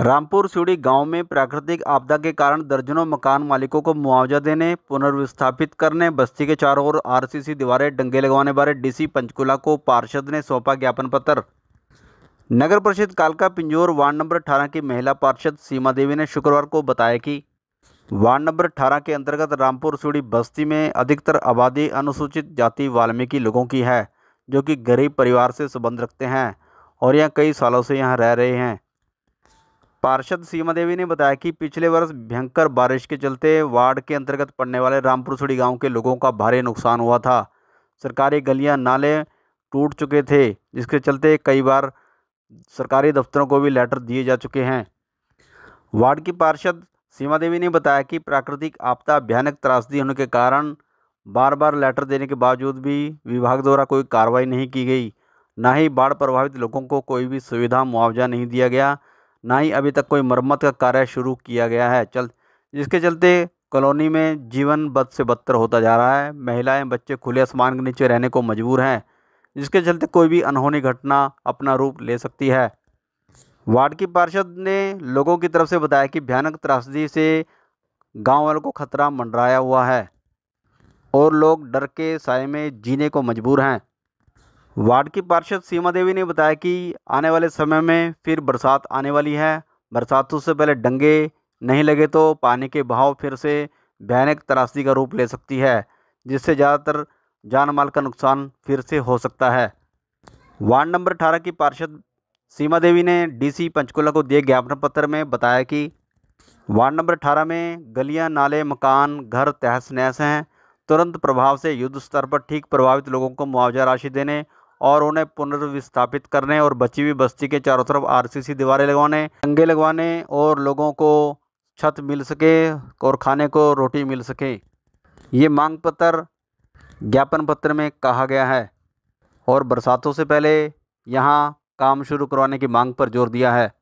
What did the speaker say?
रामपुर सीढ़ी गांव में प्राकृतिक आपदा के कारण दर्जनों मकान मालिकों को मुआवजा देने पुनर्विस्थापित करने बस्ती के चारों ओर आरसीसी दीवारें डंगे लगवाने बारे डीसी पंचकुला को पार्षद ने सौंपा ज्ञापन पत्र नगर परिषद कालका पिंजोर वार्ड नंबर अठारह की महिला पार्षद सीमा देवी ने शुक्रवार को बताया कि वार्ड नंबर अठारह के अंतर्गत रामपुर सीढ़ी बस्ती में अधिकतर आबादी अनुसूचित जाति वाल्मीकि लोगों की है जो कि गरीब परिवार से संबंध रखते हैं और यह कई सालों से यहाँ रह रहे हैं पार्षद सीमा देवी ने बताया कि पिछले वर्ष भयंकर बारिश के चलते वार्ड के अंतर्गत पड़ने वाले रामपुरसड़ी गांव के लोगों का भारी नुकसान हुआ था सरकारी गलियां नाले टूट चुके थे जिसके चलते कई बार सरकारी दफ्तरों को भी लेटर दिए जा चुके हैं वार्ड की पार्षद सीमा देवी ने बताया कि प्राकृतिक आपदा भयानक त्रासदी होने के कारण बार बार लेटर देने के बावजूद भी विभाग द्वारा कोई कार्रवाई नहीं की गई ना ही बाढ़ प्रभावित लोगों को कोई भी सुविधा मुआवजा नहीं दिया गया ना ही अभी तक कोई मरम्मत का कार्य शुरू किया गया है चल जिसके चलते कॉलोनी में जीवन बद से बदतर होता जा रहा है महिलाएं बच्चे खुले आसमान के नीचे रहने को मजबूर हैं जिसके चलते कोई भी अनहोनी घटना अपना रूप ले सकती है वार्ड की पार्षद ने लोगों की तरफ से बताया कि भयानक त्रासदी से गाँव वालों को खतरा मंडराया हुआ है और लोग डर के साय में जीने को मजबूर हैं वार्ड की पार्षद सीमा देवी ने बताया कि आने वाले समय में फिर बरसात आने वाली है बरसातों तो से पहले डंगे नहीं लगे तो पानी के बहाव फिर से भयानक तरासी का रूप ले सकती है जिससे ज़्यादातर जान माल का नुकसान फिर से हो सकता है वार्ड नंबर अठारह की पार्षद सीमा देवी ने डीसी पंचकुला को दिए ज्ञापन पत्र में बताया कि वार्ड नंबर अठारह में गलियां नाले मकान घर तहस नहस हैं तुरंत प्रभाव से युद्ध स्तर पर ठीक प्रभावित लोगों को मुआवजा राशि देने और उन्हें पुनर्विस्थापित करने और बची हुई बस्ती के चारों तरफ आरसीसी दीवारें लगवाने टंगे लगवाने और लोगों को छत मिल सके और खाने को रोटी मिल सके ये मांग पत्र ज्ञापन पत्र में कहा गया है और बरसातों से पहले यहाँ काम शुरू करवाने की मांग पर जोर दिया है